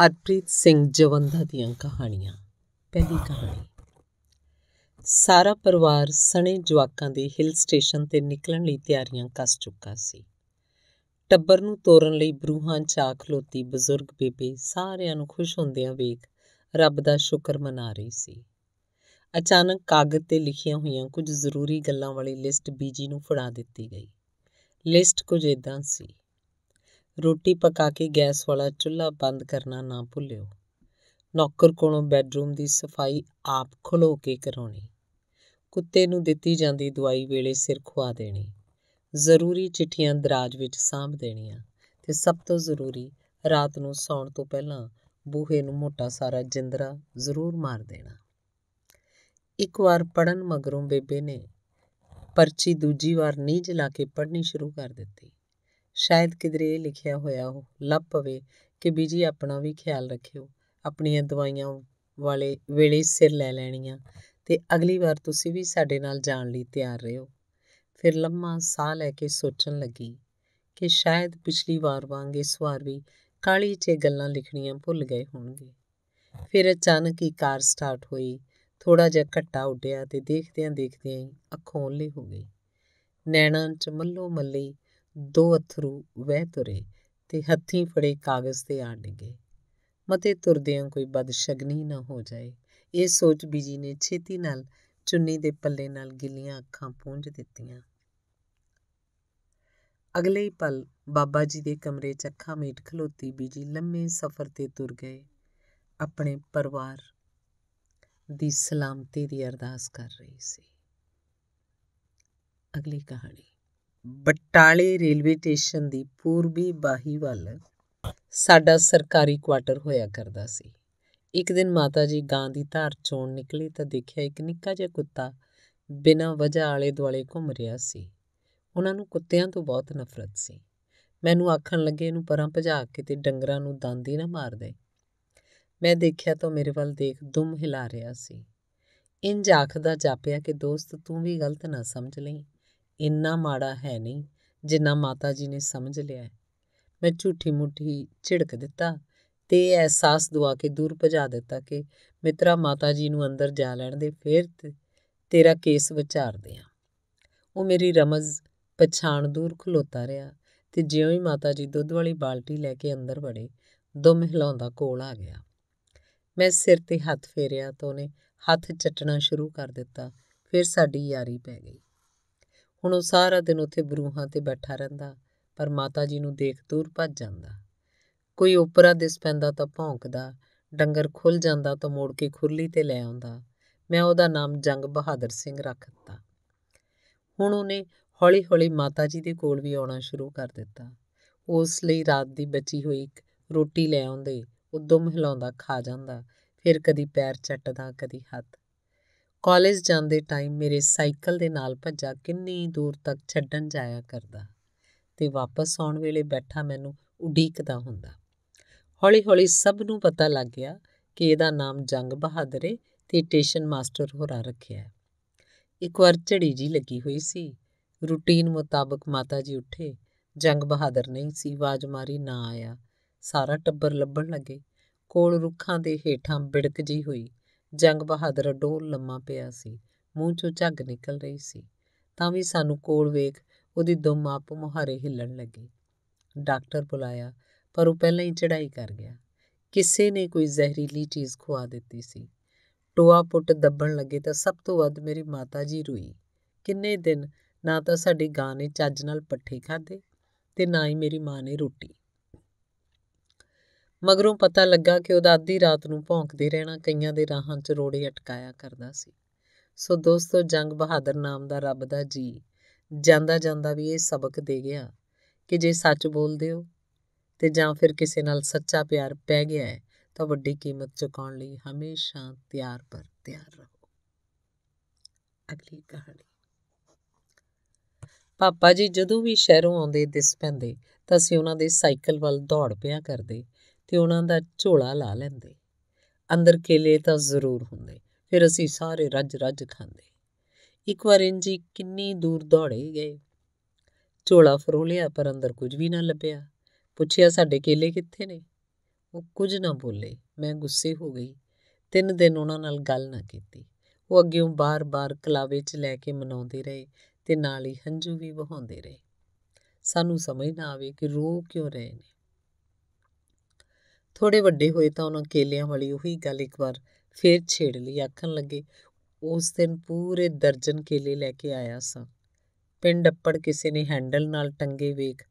ਹਰਪ੍ਰੀਤ ਸਿੰਘ ਜਵੰਦਾ ਦੀਆਂ ਕਹਾਣੀਆਂ ਪਹਿਲੀ ਕਹਾਣੀ ਸਾਰਾ ਪਰਿਵਾਰ ਸਣੇ ਜਵਾਕਾਂ ਦੇ ਹਿਲ ਸਟੇਸ਼ਨ ਤੇ ਨਿਕਲਣ ਲਈ ਤਿਆਰੀਆਂ ਕਰ ਚੁੱਕਾ ਸੀ ਟੱਬਰ ਨੂੰ ਤੋਰਨ ਲਈ ਬਰੂਹਾਂ ਚਾਖ ਖਲੋਤੀ ਬਜ਼ੁਰਗ ਬੇਬੇ ਸਾਰਿਆਂ ਨੂੰ ਖੁਸ਼ ਹੁੰਦਿਆਂ ਵੇਖ ਰੱਬ ਦਾ ਸ਼ੁਕਰ ਮਨਾ ਰਹੀ ਸੀ ਅਚਾਨਕ ਕਾਗਜ਼ ਤੇ ਲਿਖੀਆਂ ਹੋਈਆਂ ਕੁਝ ਜ਼ਰੂਰੀ ਗੱਲਾਂ ਵਾਲੀ ਲਿਸਟ ਬੀਜੀ ਨੂੰ ਫੜਾ ਦਿੱਤੀ ਗਈ ਲਿਸਟ ਕੁਝ ਇਦਾਂ ਸੀ ਰੋਟੀ ਪਕਾ ਕੇ ਗੈਸ ਵਾਲਾ ਚੁੱਲ੍ਹਾ ਬੰਦ ਕਰਨਾ ਨਾ ਭੁੱਲਿਓ ਨੌਕਰ ਕੋਲੋਂ ਬੈੱਡਰੂਮ ਦੀ ਸਫਾਈ ਆਪ ਖਲੋ ਕੇ ਕਰਾਉਣੀ ਕੁੱਤੇ ਨੂੰ ਦਿੱਤੀ ਜਾਂਦੀ ਦਵਾਈ ਵੇਲੇ ਸਿਰ ਖਵਾ ਦੇਣੀ ਜ਼ਰੂਰੀ ਚਿੱਠੀਆਂ ਦਰਾਜ ਵਿੱਚ ਸਾਂਭ ਦੇਣੀਆਂ ਤੇ ਸਭ ਤੋਂ ਜ਼ਰੂਰੀ ਰਾਤ ਨੂੰ ਸੌਣ ਤੋਂ ਪਹਿਲਾਂ ਬੂਹੇ ਨੂੰ ਮੋਟਾ ਸਾਰਾ ਜਿੰਦਰਾ ਜ਼ਰੂਰ ਮਾਰ ਦੇਣਾ ਇੱਕ ਵਾਰ ਪੜਨ ਮਗਰੋਂ ਬੇਬੇ ਨੇ ਪਰਚੀ ਦੂਜੀ ਵਾਰ ਨਹੀਂ ਜਲਾ ਕੇ ਪੜਨੀ ਸ਼ੁਰੂ ਕਰ ਦਿੱਤੀ ਸ਼ਾਇਦ ਕਿਧਰੇ ਲਿਖਿਆ ਹੋਇਆ ਲੱਭ ਪਵੇ ਕਿ ਬੀਜੀ ਆਪਣਾ ਵੀ ਖਿਆਲ ਰੱਖਿਓ ਆਪਣੀਆਂ ਦਵਾਈਆਂ ਵਾਲੇ ਵੇਲੇ ਸਿਰ ਲੈ ਲੈਣੀਆਂ ਤੇ ਅਗਲੀ ਵਾਰ ਤੁਸੀਂ ਵੀ ਸਾਡੇ ਨਾਲ ਜਾਣ ਲਈ ਤਿਆਰ ਰਹੋ ਫਿਰ ਲੰਮਾ ਸਾਹ ਲੈ ਕੇ ਸੋਚਣ ਲੱਗੀ ਕਿ ਸ਼ਾਇਦ ਪਿਛਲੀ ਵਾਰ ਵਾਂਗ ਇਸ ਵਾਰ ਵੀ ਕਾਲੀ 'ਚ ਗੱਲਾਂ ਲਿਖਣੀਆਂ ਭੁੱਲ ਗਏ ਹੋਣਗੇ ਫਿਰ ਅਚਾਨਕ ਹੀ ਕਾਰ ਸਟਾਰਟ ਹੋਈ ਥੋੜਾ ਜਿਹਾ ਘੱਟਾ ਉੱਡਿਆ ਤੇ ਦੇਖਦਿਆਂ ਦੇਖਦਿਆਂ ਹੀ ਅੱਖੋਂ ਓਲੇ ਹੋ ਗਈ ਨੈਣਾਂ 'ਚ ਮੱਲੋ ਮੱਲੀ ਦੋ ਅਥਰੂ ਵਹਿ ਤੁਰੇ ਤੇ ਹੱਥੀ ਫੜੇ ਕਾਗਜ਼ ਤੇ ਆ ਡਿੱਗੇ ਮਤੇ ਤੁਰਦਿਆਂ ਕੋਈ ਬਦਸ਼ਗਨੀ ਨਾ ਹੋ ਜਾਏ ਇਹ ਸੋਚ ਬੀਜੀ ਨੇ ਛੇਤੀ ਨਾਲ ਚੁੰਨੀ ਦੇ ਪੱਲੇ ਨਾਲ ਗਿੱਲੀਆਂ ਅੱਖਾਂ ਪੂੰਝ ਦਿੱਤੀਆਂ ਅਗਲੇ ਹੀ ਪਲ ਬਾਬਾ ਜੀ ਦੇ ਕਮਰੇ 'ਚ ਅੱਖਾਂ ਮੀਟ ਖਲੋਤੀ ਬੀਜੀ ਲੰਮੇ ਸਫ਼ਰ ਤੇ ਤੁਰ ਗਏ ਆਪਣੇ ਪਰਿਵਾਰ ਦੀ ਸਲਾਮਤੀ ਦੀ ਅਰਦਾਸ ਕਰ ਰਹੀ ਸੀ ਅਗਲੀ ਕਹਾਣੀ ਬਟਾਲੇ ਰੇਲਵੇ ਸਟੇਸ਼ਨ ਦੀ ਪੂਰਬੀ ਬਾਹੀ ਵੱਲ ਸਾਡਾ ਸਰਕਾਰੀ ਕੁਆਟਰ ਹੋਇਆ ਕਰਦਾ ਸੀ ਇੱਕ ਦਿਨ ਮਾਤਾ ਜੀ ਗਾਂ ਦੀ ਧਾਰ ਚੋਣ ਨਿਕਲੀ ਤਾਂ ਦੇਖਿਆ ਇੱਕ ਨਿੱਕਾ ਜਿਹਾ ਕੁੱਤਾ ਬਿਨਾਂ ਵਜ੍ਹਾ ਆਲੇ ਦੁਆਲੇ ਘੁੰਮ ਰਿਹਾ ਸੀ ਉਹਨਾਂ ਨੂੰ ਕੁੱਤਿਆਂ ਤੋਂ ਬਹੁਤ ਨਫ਼ਰਤ ਸੀ ਮੈਨੂੰ ਆਖਣ ਲੱਗੇ ਇਹਨੂੰ ਪਰਾਂ ਭਜਾ ਕੇ ਤੇ ਡੰਗਰਾਂ ਨੂੰ ਦੰਦ ਹੀ ਨਾ ਮਾਰ ਦੇ ਮੈਂ ਦੇਖਿਆ ਤਾਂ ਮੇਰੇ ਵੱਲ ਦੇਖ ਦੁਮ ਹਿਲਾ ਰਿਹਾ ਸੀ ਇੰਜ ਆਖਦਾ ਜਾਪਿਆ ਕਿ ਦੋਸਤ ਤੂੰ ਵੀ ਗਲਤ ਨਾ ਸਮਝ ਲਈ ਇੰਨਾ ਮਾੜਾ ਹੈ ਨਹੀਂ ਜਿੰਨਾ ਮਾਤਾ ਜੀ ਨੇ ਸਮਝ ਲਿਆ ਹੈ ਮੈਂ ਝੂਠੀ ਮੁੱਠੀ ਝਿੜਕ ਦਿੱਤਾ ਤੇ ਅਹਿਸਾਸ ਦੁਆ ਕੇ ਦੂਰ ਭਜਾ ਦਿੱਤਾ ਕਿ ਮਿੱਤਰਾ ਮਾਤਾ ਜੀ ਨੂੰ ਅੰਦਰ ਜਾ ਲੈਣ ਦੇ ਫਿਰ ਤੇਰਾ ਕੇਸ ਵਿਚਾਰਦੇ ਆ ਉਹ ਮੇਰੀ ਰਮਜ਼ ਪਛਾਣ ਦੂਰ ਖਲੋਤਾ ਰਿਹਾ ਤੇ ਜਿਉਂ ਹੀ ਮਾਤਾ ਜੀ ਦੁੱਧ ਵਾਲੀ ਬਾਲਟੀ ਲੈ ਕੇ ਅੰਦਰ ਵੜੇ ਦੋ ਹਿਲਾਉਂਦਾ ਕੋਲ ਆ ਗਿਆ ਮੈਂ ਸਿਰ ਤੇ ਹੱਥ ਫੇਰਿਆ ਤਾਂ ਉਹਨੇ ਹੱਥ ਚੱਟਣਾ ਸ਼ੁਰੂ ਕਰ ਦਿੱਤਾ ਫਿਰ ਸਾਡੀ ਯਾਰੀ ਪੈ ਗਈ ਹੁਣ ਉਹ ਸਾਰਾ ਦਿਨ ਉੱਥੇ ਬਰੂਹਾਂ ਤੇ ਬੈਠਾ ਰਹਿੰਦਾ ਪਰ ਮਾਤਾ ਜੀ ਨੂੰ ਦੇਖ ਦੂਰ ਭੱਜ ਜਾਂਦਾ ਕੋਈ ਉਪਰਾ ਦਿਸ ਪੈਂਦਾ ਤਾਂ ਭੌਂਕਦਾ ਡੰਗਰ ਖੁੱਲ ਜਾਂਦਾ ਤਾਂ ਮੋੜ ਕੇ ਖੁਰਲੀ ਤੇ ਲੈ ਆਉਂਦਾ ਮੈਂ ਉਹਦਾ ਨਾਮ ਜੰਗ ਬਹਾਦਰ ਸਿੰਘ ਰੱਖ ਦਿੱਤਾ ਹੁਣ ਉਹਨੇ ਹੌਲੀ-ਹੌਲੀ ਮਾਤਾ ਜੀ ਦੇ ਕੋਲ ਵੀ ਆਉਣਾ ਸ਼ੁਰੂ ਕਰ ਦਿੱਤਾ ਉਸ ਲਈ ਰਾਤ ਦੀ ਬਚੀ ਹੋਈ ਰੋਟੀ ਲੈ ਆਉਂਦੇ ਉਦੋਂ ਹਿਲਾਉਂਦਾ ਖਾ ਜਾਂਦਾ ਫਿਰ ਕਦੀ ਪੈਰ ਚੱਟਦਾ ਕਦੀ ਹੱਥ ਕਾਲਜ ਜਾਂਦੇ ਟਾਈਮ ਮੇਰੇ ਸਾਈਕਲ ਦੇ ਨਾਲ ਭੱਜਾ ਕਿੰਨੀ ਦੂਰ ਤੱਕ ਛੱਡਣ ਜਾਇਆ ਕਰਦਾ ਤੇ ਵਾਪਸ ਆਉਣ ਵੇਲੇ ਬੈਠਾ ਮੈਨੂੰ ਉਡੀਕਦਾ ਹੁੰਦਾ ਹੌਲੀ-ਹੌਲੀ ਸਭ ਨੂੰ ਪਤਾ ਲੱਗ ਗਿਆ ਕਿ ਇਹਦਾ ਨਾਮ ਜੰਗ ਬਹਾਦਰੇ ਤੇ ਸਟੇਸ਼ਨ ਮਾਸਟਰ ਹੋਰਾ ਰੱਖਿਆ ਹੈ ਇੱਕ ਵਾਰ ਝੜੀ ਜੀ ਲੱਗੀ ਹੋਈ ਸੀ ਰੂਟੀਨ ਮੁਤਾਬਕ ਮਾਤਾ ਜੀ ਉੱਠੇ ਜੰਗ ਬਹਾਦਰ ਨਹੀਂ ਸੀ ਆਵਾਜ਼ ਮਾਰੀ ਨਾ ਆਇਆ ਸਾਰਾ ਟੱਬਰ ਲੱਭਣ ਲੱਗੇ ਕੋਲ ਰੁੱਖਾਂ ਦੇ ਹੇਠਾਂ ਬਿੜਕ ਜੀ ਹੋਈ ਜੰਗ ਬਹਾਦਰ ਡੋਲ ਲੰਮਾ ਪਿਆ ਸੀ ਮੂੰਹ ਚੋਂ ਝੱਗ ਨਿਕਲ ਰਹੀ ਸੀ ਤਾਂ ਵੀ ਸਾਨੂੰ ਕੋਲ ਵੇਖ ਉਹਦੀ ਦਮ ਆਪ ਮੁਹਾਰੇ ਹਿੱਲਣ ਲੱਗੀ ਡਾਕਟਰ ਬੁਲਾਇਆ ਪਰ ਉਹ ਪਹਿਲਾਂ ਹੀ ਚੜਾਈ ਕਰ ਗਿਆ ਕਿਸੇ ਨੇ ਕੋਈ ਜ਼ਹਿਰੀਲੀ ਚੀਜ਼ ਖਵਾ ਦਿੱਤੀ ਸੀ ਟੋਆ ਪੁੱਟ ਦੱਬਣ ਲੱਗੇ ਤਾਂ ਸਭ ਤੋਂ ਵੱਧ ਮੇਰੀ ਮਾਤਾ ਜੀ ਰੋਈ ਕਿੰਨੇ ਦਿਨ ਨਾ ਤਾਂ ਸਾਡੀ ਗਾਂ ਨੇ ਚੱਜ ਨਾਲ ਪੱਠੇ ਖਾਦੇ ਤੇ ਨਾ ਹੀ ਮੇਰੀ ਮਾਂ ਨੇ ਰੋਟੀ ਮਗਰੋਂ ਪਤਾ ਲੱਗਾ ਕਿ ਉਹਦਾ ਅੱਧੀ ਰਾਤ ਨੂੰ ਭੌਂਕਦੇ ਰਹਿਣਾ ਕਈਆਂ ਦੇ ਰਾਹਾਂ 'ਚ ਰੋੜੇ ਅਟਕਾਇਆ ਕਰਦਾ ਸੀ ਸੋ ਦੋਸਤੋ ਜੰਗ ਬਹਾਦਰ ਨਾਮ ਦਾ ਰੱਬ ਦਾ ਜੀ ਜਾਂਦਾ ਜਾਂਦਾ ਵੀ ਇਹ ਸਬਕ ਦੇ ਗਿਆ ਕਿ ਜੇ ਸੱਚ ਬੋਲਦੇ ਹੋ ਤੇ ਜਾਂ ਫਿਰ ਕਿਸੇ ਨਾਲ ਸੱਚਾ ਪਿਆਰ ਪੈ ਗਿਆ ਹੈ ਤਾਂ ਵੱਡੀ ਕੀਮਤ ਚੁਕਾਉਣ ਲਈ ਹਮੇਸ਼ਾ ਤਿਆਰ ਪਰ ਤਿਆਰ ਰਹੋ ਅਗਲੀ ਕਹਾਣੀ ਪਾਪਾ ਜੀ ਜਦੋਂ ਵੀ ਸ਼ਹਿਰੋਂ ਆਉਂਦੇ ਦਿਸ ਪੈਂਦੇ ਤਾਂ ਅਸੀਂ ਉਹਨਾਂ ਦੇ ਸਾਈਕਲ ਵੱਲ ਦੌੜ ਪਿਆ ਕਰਦੇ ਤੇ ਉਹਨਾਂ ਦਾ ਝੋਲਾ ਲਾ ਲੈਂਦੇ ਅੰਦਰ ਕੇਲੇ ਤਾਂ ਜ਼ਰੂਰ ਹੁੰਦੇ ਫਿਰ ਅਸੀਂ ਸਾਰੇ ਰੱਜ-ਰੱਜ ਖਾਂਦੇ ਇੱਕ ਵਾਰ ਇੰਜੀ ਕਿੰਨੀ ਦੂਰ ਦੌੜੇ ਗਏ ਝੋਲਾ ਫਰੋਲਿਆ ਪਰ ਅੰਦਰ ਕੁਝ ਵੀ ਨਾ ਲੱਭਿਆ ਪੁੱਛਿਆ ਸਾਡੇ ਕੇਲੇ ਕਿੱਥੇ ਨੇ ਉਹ ਕੁਝ ਨਾ ਬੋਲੇ ਮੈਂ ਗੁੱਸੇ ਹੋ ਗਈ ਤਿੰਨ ਦਿਨ ਉਹਨਾਂ ਨਾਲ ਗੱਲ ਨਾ ਕੀਤੀ ਉਹ ਉਹ ਬਾਰ-ਬਾਰ ਕਲਾਵੇ 'ਚ ਲੈ ਕੇ ਮਨਾਉਂਦੇ ਰਹੇ ਤੇ ਨਾਲ ਹੀ ਹੰਝੂ ਵੀ ਵਹਾਉਂਦੇ ਰਹੇ ਸਾਨੂੰ ਸਮਝ ਨਾ ਆਵੇ ਕਿ ਰੋ ਕਿਉਂ ਰਹੇ ਨੇ ਥੋੜੇ ਵੱਡੇ ਹੋਏ ਤਾਂ ਉਹਨਾਂ ਕੇਲਿਆਂ ਵਾਲੀ ਉਹੀ ਗੱਲ ਇੱਕ ਵਾਰ ਫੇਰ ਛੇੜ ਲਈ ਆਖਣ ਲੱਗੇ ਉਸ ਦਿਨ ਪੂਰੇ ਦਰਜਨ ਕੇਲੇ ਲੈ ਕੇ ਆਇਆ ਸਾਂ ਪਿੰਡ ਅੱਪੜ ਕਿਸੇ ਨੇ ਹੈਂਡਲ ਨਾਲ ਟੰਗੇ ਵੇਖ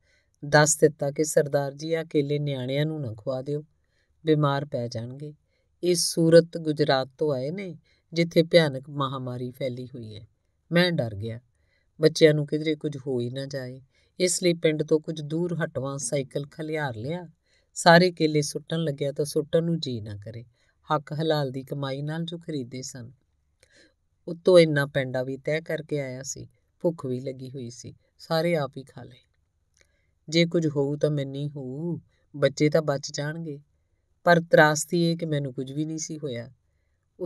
ਦੱਸ ਦਿੱਤਾ ਕਿ ਸਰਦਾਰ ਜੀ ਆ ਕੇਲੇ ਨਿਆਣਿਆਂ ਨੂੰ ਨਾ ਖਵਾ ਦਿਓ ਬਿਮਾਰ ਪੈ ਜਾਣਗੇ ਇਹ ਸੂਰਤ ਗੁਜਰਾਤ ਤੋਂ ਆਏ ਨੇ ਜਿੱਥੇ ਭਿਆਨਕ ਮਹਾਮਾਰੀ ਫੈਲੀ ਹੋਈ ਹੈ ਮੈਂ ਡਰ ਗਿਆ ਬੱਚਿਆਂ ਨੂੰ ਕਿਧਰੇ ਕੁਝ ਹੋ ਹੀ ਨਾ ਜਾਏ ਇਸ ਲਈ ਪਿੰਡ ਤੋਂ ਕੁਝ ਦੂਰ ਹਟਵਾਂ ਸਾਈਕਲ ਖਲਿਆਰ ਲਿਆ ਸਾਰੇ ਕੇਲੇ ਸੁੱਟਣ ਲੱਗਿਆ ਤਾਂ ਸੁੱਟਣ ਨੂੰ ਜੀ ਨਾ ਕਰੇ ਹੱਕ ਹਲਾਲ ਦੀ ਕਮਾਈ ਨਾਲ ਜੋ ਖਰੀਦੇ ਸਨ ਉਤੋਂ ਇੰਨਾ ਪੈਂਡਾ ਵੀ ਤੈਅ ਕਰਕੇ ਆਇਆ ਸੀ ਭੁੱਖ ਵੀ ਲੱਗੀ ਹੋਈ ਸੀ ਸਾਰੇ ਆਪ ਹੀ ਖਾ ਲਏ ਜੇ ਕੁਝ ਹੋਊ ਤਾਂ ਨਹੀਂ ਹੋਊ ਬੱਚੇ ਤਾਂ ਬਚ ਜਾਣਗੇ ਪਰ ਤਰਾਸਤੀ ਇਹ ਕਿ ਮੈਨੂੰ ਕੁਝ ਵੀ ਨਹੀਂ ਸੀ ਹੋਇਆ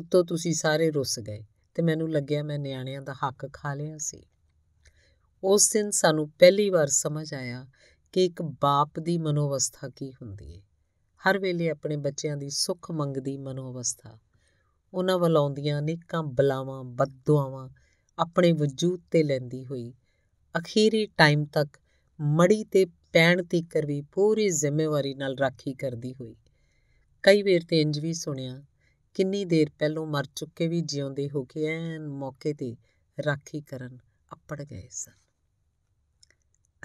ਉਤੋਂ ਤੁਸੀਂ ਸਾਰੇ ਰੁੱਸ ਗਏ ਤੇ ਮੈਨੂੰ ਲੱਗਿਆ ਮੈਂ ਨਿਆਣਿਆਂ ਦਾ ਹੱਕ ਖਾ ਲਿਆ ਸੀ ਉਸ ਦਿਨ ਸਾਨੂੰ ਪਹਿਲੀ ਵਾਰ ਸਮਝ ਆਇਆ ਕਿ ਇੱਕ ਬਾਪ ਦੀ ਮਨੋਵਸਥਾ ਕੀ ਹੁੰਦੀ ਹੈ ਹਰ ਵੇਲੇ ਆਪਣੇ ਬੱਚਿਆਂ ਦੀ ਸੁੱਖ ਮੰਗਦੀ ਮਨੋਵਸਥਾ ਉਹਨਾਂ ਵੱਲ ਆਉਂਦੀਆਂ ਅਨੇਕਾਂ ਬਲਾਵਾਂ ਬਦਦੁਆਵਾਂ ਆਪਣੇ ਵਜੂਦ ਤੇ ਲੈਂਦੀ ਹੋਈ ਅਖੀਰੀ ਟਾਈਮ ਤੱਕ ਮੜੀ ਤੇ ਪੈਣ ਤੀਕਰ ਵੀ ਪੂਰੀ ਜ਼ਿੰਮੇਵਾਰੀ ਨਾਲ ਰਾਖੀ ਕਰਦੀ ਹੋਈ ਕਈ ਵੇਰ ਤੇ ਇੰਜ ਵੀ ਸੁਣਿਆ ਕਿੰਨੀ ਦੇਰ ਪਹਿਲਾਂ ਮਰ ਚੁੱਕੇ ਵੀ ਜਿਉਂਦੇ ਹੋ ਕੇ ਐਨ ਮੌਕੇ ਤੇ ਰਾਖੀ ਕਰਨ ਅੱਪੜ ਗਏ ਸਨ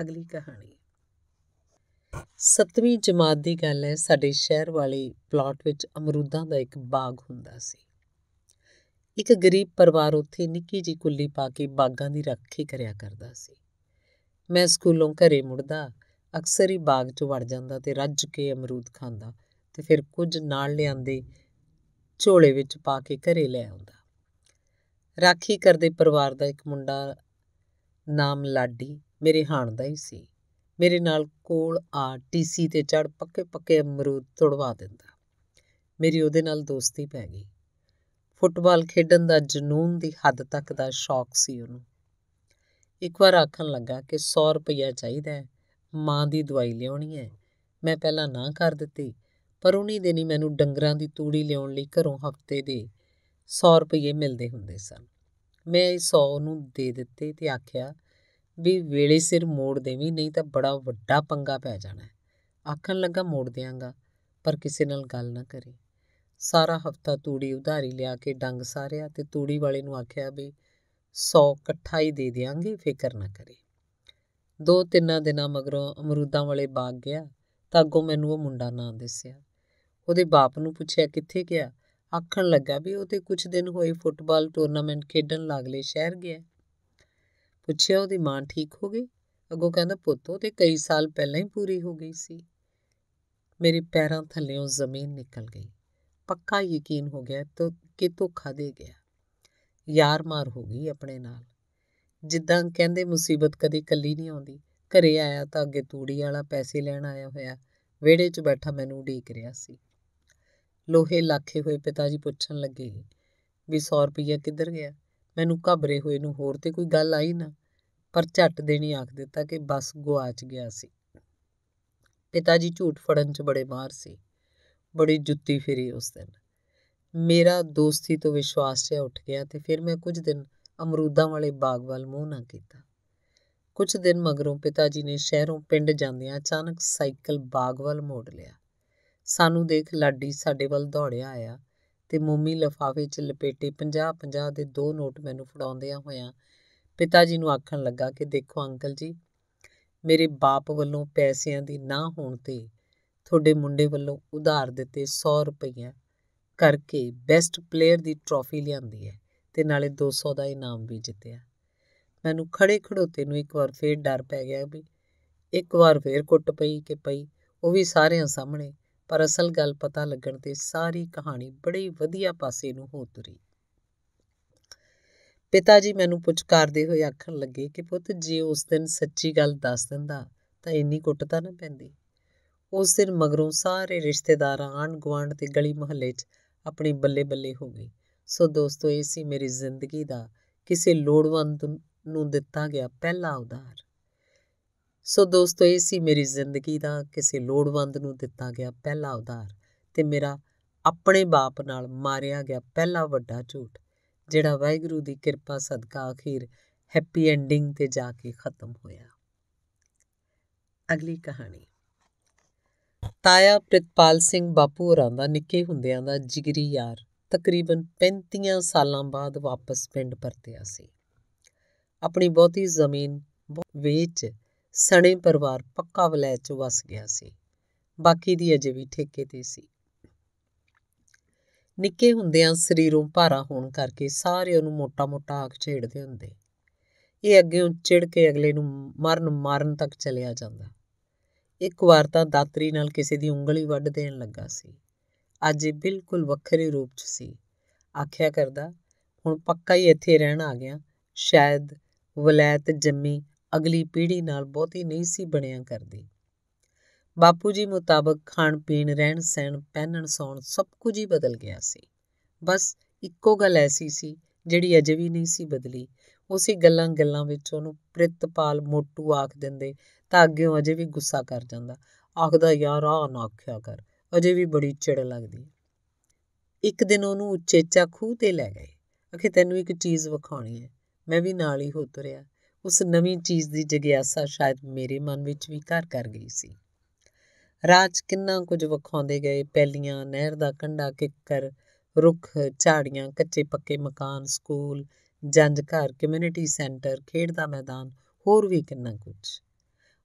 ਅਗਲੀ ਕਹਾਣੀ ਸਤਵੀਂ ਜਮਾਤ ਦੀ ਗੱਲ ਹੈ ਸਾਡੇ ਸ਼ਹਿਰ ਵਾਲੇ ਪਲਾਟ ਵਿੱਚ ਅਮਰੂਦਾਂ ਦਾ ਇੱਕ ਬਾਗ ਹੁੰਦਾ ਸੀ ਇੱਕ ਗਰੀਬ ਪਰਿਵਾਰ ਉੱਥੇ ਨਿੱਕੀ ਜੀ ਕੁੱਲੀ ਪਾ ਕੇ ਬਾਗਾਂ ਦੀ ਰੱਖੀ ਕਰਿਆ ਕਰਦਾ ਸੀ ਮੈਂ ਸਕੂਲੋਂ ਘਰੇ ਮੁੜਦਾ ਅਕਸਰ ਹੀ ਬਾਗ 'ਚ ਵੜ ਜਾਂਦਾ ਤੇ ਰੱਜ ਕੇ ਅਮਰੂਦ ਖਾਂਦਾ ਤੇ ਫਿਰ ਕੁਝ ਨਾਲ ਲਿਆਂਦੇ ਝੋਲੇ ਵਿੱਚ ਪਾ ਕੇ ਘਰੇ ਲੈ ਆਉਂਦਾ ਰਾਖੀ ਕਰਦੇ ਪਰਿਵਾਰ ਦਾ ਇੱਕ ਮੁੰਡਾ ਨਾਮ ਲਾਡੀ ਮੇਰੇ ਹਾਣ ਦਾ ਹੀ ਸੀ ਮੇਰੇ ਨਾਲ ਕੋਲ ਆ ਟੀਸੀ ਤੇ ਚੜ ਪੱਕੇ ਪੱਕੇ ਅਮਰੂਦ ਤੁੜਵਾ ਦਿੰਦਾ ਮੇਰੀ ਉਹਦੇ ਨਾਲ ਦੋਸਤੀ ਪੈ ਗਈ ਫੁੱਟਬਾਲ ਖੇਡਣ ਦਾ ਜਨੂਨ ਦੀ ਹੱਦ ਤੱਕ ਦਾ ਸ਼ੌਕ ਸੀ ਉਹਨੂੰ ਇੱਕ ਵਾਰ ਆਖਣ ਲੱਗਾ ਕਿ 100 ਰੁਪਇਆ ਚਾਹੀਦਾ ਮਾਂ ਦੀ ਦਵਾਈ ਲਿਆਉਣੀ ਹੈ ਮੈਂ ਪਹਿਲਾਂ ਨਾ ਕਰ ਦਿੱਤੀ ਪਰ ਉਨੀ ਦਿਨੀ ਮੈਨੂੰ ਡੰਗਰਾਂ ਦੀ ਤੂੜੀ ਲਿਆਉਣ ਲਈ ਘਰੋਂ ਹਫਤੇ ਦੇ 100 ਰੁਪਏ ਮਿਲਦੇ ਹੁੰਦੇ ਸਨ ਮੈਂ 100 ਨੂੰ ਦੇ ਦਿੱਤੇ ਤੇ ਆਖਿਆ ਵੀ ਵੇਲੇ ਸਿਰ ਮੋੜ ਦੇਵੀਂ ਨਹੀਂ ਤਾਂ ਬੜਾ ਵੱਡਾ ਪੰਗਾ ਪੈ ਜਾਣਾ ਆਖਣ ਲੱਗਾ ਮੋੜ ਦਿਆਂਗਾ ਪਰ ਕਿਸੇ ਨਾਲ ਗੱਲ ਨਾ ਕਰੀ ਸਾਰਾ ਹਫਤਾ ਤੂੜੀ ਉਧਾਰੀ ਲਿਆ ਕੇ ਡੰਗ ਸਾਰਿਆ ਤੇ ਤੂੜੀ ਵਾਲੇ ਨੂੰ ਆਖਿਆ ਵੀ 100 ਇਕੱਠਾ ਹੀ ਦੇ ਦਿਆਂਗੇ ਫਿਕਰ ਨਾ ਕਰੇ ਦੋ ਤਿੰਨਾਂ ਦਿਨਾਂ ਮਗਰੋਂ ਅਮਰੂਦਾਂ ਵਾਲੇ ਬਾਗ ਗਿਆ ਤਾਂ ਅੱਗੋਂ ਮੈਨੂੰ ਉਹ ਮੁੰਡਾ ਨਾਂ ਦਿਸਿਆ ਉਹਦੇ ਬਾਪ ਨੂੰ ਪੁੱਛਿਆ ਕਿੱਥੇ ਗਿਆ ਆਖਣ ਲੱਗਾ ਵੀ ਉਹ ਤੇ ਕੁਝ ਦਿਨ ਹੋਏ ਫੁੱਟਬਾਲ ਟੂਰਨਾਮੈਂਟ ਖੇਡਣ ਲਾਗਲੇ ਸ਼ਹਿਰ ਗਿਆ ਪੁੱਛਿਆ ਉਹਦੀ ਮਾਂ ਠੀਕ ਹੋ ਗਈ ਅੱਗੋਂ ਕਹਿੰਦਾ ਪੁੱਤ ਉਹ ਤੇ ਕਈ ਸਾਲ ਪਹਿਲਾਂ ਹੀ ਪੂਰੀ ਹੋ ਗਈ ਸੀ ਮੇਰੇ ਪੈਰਾਂ ਥੱਲੇੋਂ ਜ਼ਮੀਨ ਨਿਕਲ ਗਈ ਪੱਕਾ ਯਕੀਨ ਹੋ ਗਿਆ ਤੋ ਕਿ ਧੋਖਾ ਦੇ ਗਿਆ ਯਾਰ ਮਾਰ ਹੋ ਗਈ ਆਪਣੇ ਨਾਲ ਜਿੱਦਾਂ ਕਹਿੰਦੇ ਮੁਸੀਬਤ ਕਦੀ ਇਕੱਲੀ ਨਹੀਂ ਆਉਂਦੀ ਘਰੇ ਆਇਆ ਤਾਂ ਅੱਗੇ ਤੂੜੀ ਵਾਲਾ ਪੈਸੇ ਲੈਣ ਆਇਆ ਹੋਇਆ ਵਿਹੜੇ 'ਚ ਬੈਠਾ ਮੈਨੂੰ ਢੀਕ ਰਿਹਾ ਸੀ ਲੋਹੇ ਲਾਖੇ ਹੋਏ ਪਿਤਾ ਜੀ ਪੁੱਛਣ ਲੱਗੇ ਵੀ 100 ਰੁਪਏ ਕਿੱਧਰ ਗਿਆ ਮੈਨੂੰ ਘਬਰੇ ਹੋਏ ਨੂੰ ਹੋਰ ਤੇ ਕੋਈ ਗੱਲ ਆਈ ਨਾ ਪਰ ਝੱਟ ਦੇਣੀ ਆਖ ਦਿੱਤਾ ਕਿ ਬਸ ਗੁਆਚ ਗਿਆ ਸੀ ਪਿਤਾ ਜੀ ਝੂਠ ਫੜਨ 'ਚ ਬੜੇ ਮਾਰ ਸੀ ਬੜੀ ਜੁੱਤੀ ਫਿਰੀ ਉਸ ਦਿਨ ਮੇਰਾ ਦੋਸਤੀ ਤੋਂ ਵਿਸ਼ਵਾਸ ਜਿਹਾ ਉੱਠ ਗਿਆ ਤੇ ਫਿਰ ਮੈਂ ਕੁਝ ਦਿਨ ਅਮਰੂਦਾਂ ਵਾਲੇ ਬਾਗ ਵੱਲ ਮੂੰਹ ਨਾ ਕੀਤਾ ਕੁਝ ਦਿਨ ਮਗਰੋਂ ਪਿਤਾ ਜੀ ਨੇ ਸ਼ਹਿਰੋਂ ਪਿੰਡ ਜਾਂਦਿਆਂ ਅਚਾਨਕ ਸਾਈਕਲ ਬਾਗ ਵੱਲ ਮੋੜ ਲਿਆ ਸਾਨੂੰ ਦੇਖ ਲਾਡੀ ਸਾਡੇ ਵੱਲ ਦੌੜਿਆ ਆਇਆ ਤੇ ਮੰਮੀ ਲਫਾਫੇ 'ਚ ਲਪੇਟੇ 50-50 ਦੇ ਦੋ ਨੋਟ ਮੈਨੂੰ ਫੜਾਉਂਦਿਆਂ ਹੋਇਆਂ ਪਿਤਾ ਜੀ ਨੂੰ ਆਖਣ ਲੱਗਾ ਕਿ ਦੇਖੋ ਅੰਕਲ ਜੀ ਮੇਰੇ ਬਾਪ ਵੱਲੋਂ ਪੈਸਿਆਂ ਦੀ ਨਾ ਹੋਣ ਤੇ ਤੁਹਾਡੇ ਮੁੰਡੇ ਵੱਲੋਂ ਉਧਾਰ ਦਿੱਤੇ 100 ਰੁਪਈਆ ਕਰਕੇ ਬੈਸਟ ਪਲੇਅਰ ਦੀ ਟਰੋਫੀ ਲਿਆਂਦੀ ਹੈ ਤੇ ਨਾਲੇ 200 ਦਾ ਇਨਾਮ ਵੀ ਜਿੱਤਿਆ ਮੈਨੂੰ ਖੜੇ ਖੜੋਤੇ ਨੂੰ ਇੱਕ ਵਾਰ ਫੇਰ ਡਰ ਪੈ ਗਿਆ ਵੀ ਇੱਕ ਵਾਰ ਫੇਰ ਕੁੱਟ ਪਈ ਕਿ ਪਈ ਉਹ ਵੀ ਸਾਰਿਆਂ ਸਾਹਮਣੇ ਪਰ ਅਸਲ ਗੱਲ ਪਤਾ ਲੱਗਣ ਤੇ ਸਾਰੀ ਕਹਾਣੀ ਬੜੀ ਵਧੀਆ ਪਾਸੇ ਨੂੰ ਹੋ ਤੁਰੀ ਪਿਤਾ ਜੀ ਮੈਨੂੰ ਪੁਚਕਾਰਦੇ ਹੋਏ ਆਖਣ ਲੱਗੇ ਕਿ ਪੁੱਤ ਜੇ ਉਸ ਦਿਨ ਸੱਚੀ ਗੱਲ ਦੱਸ ਦਿੰਦਾ ਤਾਂ ਇੰਨੀ ਕੁੱਟ ਤਾਂ ਨਾ ਪੈਂਦੀ ਉਸ ਦਿਨ ਮਗਰੋਂ ਸਾਰੇ ਰਿਸ਼ਤੇਦਾਰ ਆਣ ਗਵਾਂਡ ਤੇ ਗਲੀ ਮੁਹੱਲੇ 'ਚ ਆਪਣੀ ਬੱਲੇ ਬੱਲੇ ਹੋ ਗਈ ਸੋ ਦੋਸਤੋ ਇਹ ਸੀ ਮੇਰੀ ਜ਼ਿੰਦਗੀ ਦਾ ਕਿਸੇ ਲੋੜਵੰਦ ਨੂੰ ਦਿੱਤਾ ਗਿਆ ਪਹਿਲਾ ਉਦਾਰ ਸੋ ਦੋਸਤੋ ਇਹ ਸੀ ਮੇਰੀ ਜ਼ਿੰਦਗੀ ਦਾ ਕਿਸੇ ਲੋੜਵੰਦ ਨੂੰ ਦਿੱਤਾ ਗਿਆ ਪਹਿਲਾ ਉਦਾਰ ਤੇ ਮੇਰਾ ਆਪਣੇ ਬਾਪ ਨਾਲ ਮਾਰਿਆ ਗਿਆ ਪਹਿਲਾ ਵੱਡਾ ਝੂਠ ਜਿਹੜਾ ਵਾਹਿਗੁਰੂ ਦੀ ਕਿਰਪਾ ਸਦਕਾ ਆਖਿਰ ਹੈਪੀ ਐਂਡਿੰਗ ਤੇ ਜਾ ਕੇ ਖਤਮ ਹੋਇਆ ਅਗਲੀ ਕਹਾਣੀ ਤਾਇਆ ਪ੍ਰਿਤਪਾਲ ਸਿੰਘ ਬਾਪੂ ਹੋਰਾਂ ਦਾ ਨਿੱਕੇ ਹੁੰਦਿਆਂ ਦਾ ਜਿਗਰੀ ਯਾਰ ਤਕਰੀਬਨ 35 ਸਾਲਾਂ ਬਾਅਦ ਵਾਪਸ ਪਿੰਡ ਪਰਤਿਆ ਸੀ ਆਪਣੀ ਬਹੁਤੀ ਜ਼ਮੀਨ ਵੇਚ ਸਣੇ ਪਰਿਵਾਰ ਪੱਕਾ ਵਲੈਚ ਵਸ ਗਿਆ ਸੀ ਬਾਕੀ ਦੀ ਅਜੇ ਵੀ ਠੇਕੇ ਤੇ ਸੀ ਨਿੱਕੇ ਹੁੰਦਿਆਂ ਸਰੀਰੋਂ ਭਾਰਾ ਹੋਣ ਕਰਕੇ ਸਾਰੇ ਉਹਨੂੰ ਮੋਟਾ-ਮੋਟਾ ਆਖ ਛੇੜਦੇ ਹੁੰਦੇ ਇਹ ਅੱਗੇ ਉੱਚੜ ਕੇ ਅਗਲੇ ਨੂੰ ਮਰਨ ਮਾਰਨ ਤੱਕ ਚਲਿਆ ਜਾਂਦਾ ਇੱਕ ਵਾਰ ਤਾਂ ਦਾਤਰੀ ਨਾਲ ਕਿਸੇ ਦੀ ਉਂਗਲੀ ਵੱਢ ਦੇਣ ਲੱਗਾ ਸੀ ਅੱਜ ਇਹ ਬਿਲਕੁਲ ਵੱਖਰੇ ਰੂਪ 'ਚ ਸੀ ਆਖਿਆ ਕਰਦਾ ਹੁਣ ਪੱਕਾ ਹੀ ਇੱਥੇ ਰਹਿਣ ਆ ਗਿਆ ਸ਼ਾਇਦ ਵਲੈਤ ਜੰਮੀ ਅਗਲੀ ਪੀੜ੍ਹੀ ਨਾਲ ਬਹੁਤੀ ਨਹੀਂ ਸੀ ਬਣਿਆ ਕਰਦੀ ਬਾਪੂ ਜੀ ਮੁਤਾਬਕ ਖਾਣ ਪੀਣ ਰਹਿਣ ਸਹਿਣ ਪਹਿਨਣ ਸੌਣ ਸਭ ਕੁਝ ਹੀ ਬਦਲ ਗਿਆ ਸੀ ਬਸ ਇੱਕੋ ਗੱਲ ਐਸੀ ਸੀ ਜਿਹੜੀ ਅਜੇ ਵੀ ਨਹੀਂ ਸੀ ਬਦਲੀ ਉਸੇ ਗੱਲਾਂ-ਗੱਲਾਂ ਵਿੱਚ ਉਹਨੂੰ ਪ੍ਰਿਤਪਾਲ ਮੋਟੂ ਆਖ ਦਿੰਦੇ ਤਾਂ ਉਹ ਅਜੇ ਵੀ ਗੁੱਸਾ ਕਰ ਜਾਂਦਾ ਆਖਦਾ ਯਾਰ ਆ ਨਾ ਆਖਿਆ ਕਰ ਅਜੇ ਵੀ ਬੜੀ ਚਿੜ ਲੱਗਦੀ ਇੱਕ ਦਿਨ ਉਹਨੂੰ ਉੱਚੇ ਖੂਹ ਤੇ ਲੈ ਗਏ ਅਖੇ ਤੈਨੂੰ ਇੱਕ ਚੀਜ਼ ਵਿਖਾਉਣੀ ਹੈ ਮੈਂ ਵੀ ਨਾਲ ਹੀ ਹੋ ਤੁਰਿਆ ਉਸ ਨਵੀਂ ਚੀਜ਼ ਦੀ ਜਗਿਆਸਾ ਸ਼ਾਇਦ ਮੇਰੇ ਮਨ ਵਿੱਚ ਵੀ ਘਰ ਕਰ ਗਈ ਸੀ ਰਾਜ ਕਿੰਨਾ ਕੁਝ ਵਿਖਾਉਂਦੇ ਗਏ ਪੈਲੀਆਂ ਨਹਿਰ ਦਾ ਕੰਢਾ ਕਿੱਕਰ ਰੁੱਖ ਝਾੜੀਆਂ ਕੱਚੇ ਪੱਕੇ ਮਕਾਨ ਸਕੂਲ ਜੰਜ ਘਰ ਕਮਿਊਨਿਟੀ ਸੈਂਟਰ ਖੇਡ ਦਾ ਮੈਦਾਨ ਹੋਰ ਵੀ ਕਿੰਨਾ ਕੁਝ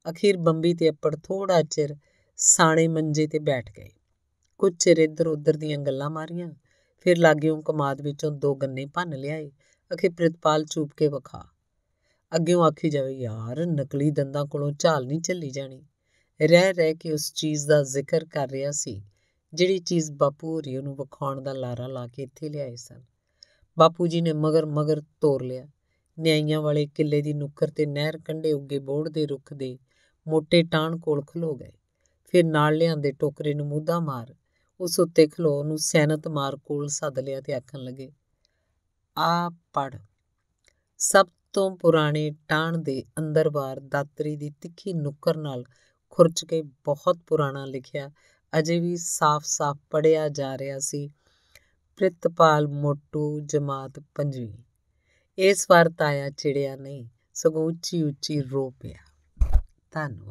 ਅਖੀਰ ਬੰਬੀ ਤੇ ਅੱਪੜ ਥੋੜਾ ਚਿਰ ਸਾਣੇ ਮੰਜੇ ਤੇ ਬੈਠ ਗਏ ਕੁਝ ਚਿਰ ਇੱਧਰ ਉੱਧਰ ਦੀਆਂ ਗੱਲਾਂ ਮਾਰੀਆਂ ਫਿਰ ਲਾਗਿਓਂ ਕਮਾਦ ਵਿੱਚੋਂ ਦੋ ਗੰਨੇ ਭੰਨ ਲਿਆਏ ਅਖੇ ਪ੍ਰਿਤਪਾਲ ਚੂਪ ਕੇ ਵਖਾ ਅੱਗਿਓਂ ਆਖੀ ਜਾਵੇ ਯਾਰ ਨਕਲੀ ਦੰਦਾਂ ਕੋਲੋਂ ਝਾਲ ਨਹੀਂ ਚੱਲੀ ਜਾਣੀ ਰਹਿ ਰਹਿ ਕੇ ਉਸ ਚੀਜ਼ ਦਾ ਜ਼ਿਕਰ ਕਰ ਰਿਹਾ ਸੀ ਜਿਹੜੀ ਚੀਜ਼ ਬਾਪੂ ਹੋਰੀ ਉਹਨੂੰ ਵਿਖਾਉਣ ਦਾ ਲਾਰਾ ਲਾ ਕੇ ਇੱਥੇ ਲਿਆਏ ਸਨ ਬਾਪੂ ਜੀ ਨੇ ਮਗਰ ਮਗਰ ਤੋਰ ਲਿਆ ਨਿਆਈਆਂ ਵਾਲੇ ਕਿੱਲੇ ਦੀ ਨੁੱਕਰ ਤੇ ਨਹਿਰ ਕੰਢੇ ਉੱਗੇ ਬੋੜ ਦੇ ਰੁੱਖ ਦੇ ਮੋਟੇ ਟਾਣ ਕੋਲ ਖਲੋ ਗਏ ਫਿਰ ਨਾਲ ਲਿਆਂਦੇ ਟੋਕਰੇ ਨੂੰ ਮੂਧਾ ਮਾਰ ਉਸ ਉੱਤੇ ਖਲੋ ਨੂੰ ਸੈਨਤ ਮਾਰ ਕੋਲ ਸੱਦ ਲਿਆ ਤੇ ਆਖਣ ਲੱਗੇ ਆ ਪੜ ਸਭ ਤੋਂ ਪੁਰਾਣੇ ਟਾਣ ਦੇ ਅੰਦਰਵਾਰ ਦਾਤਰੀ ਦੀ ਤਿੱਖੀ ਨੁੱਕਰ ਨਾਲ ਖੁਰਚ ਕੇ ਬਹੁਤ ਪੁਰਾਣਾ ਲਿਖਿਆ ਅਜੇ ਵੀ ਸਾਫ਼-ਸਾਫ਼ ਪੜਿਆ ਜਾ ਰਿਹਾ ਸੀ ਪ੍ਰਿਤਪਾਲ ਮੋਟੂ ਜਮਾਤ 5ਵੀਂ ਇਸ ਵਾਰ ਤਾਇਆ ਚਿੜਿਆ ਨਹੀਂ ਸਗੋਂ ਉੱਚੀ ਉੱਚੀ ਰੋ ਪਿਆ ਧੰਨਵਾਦ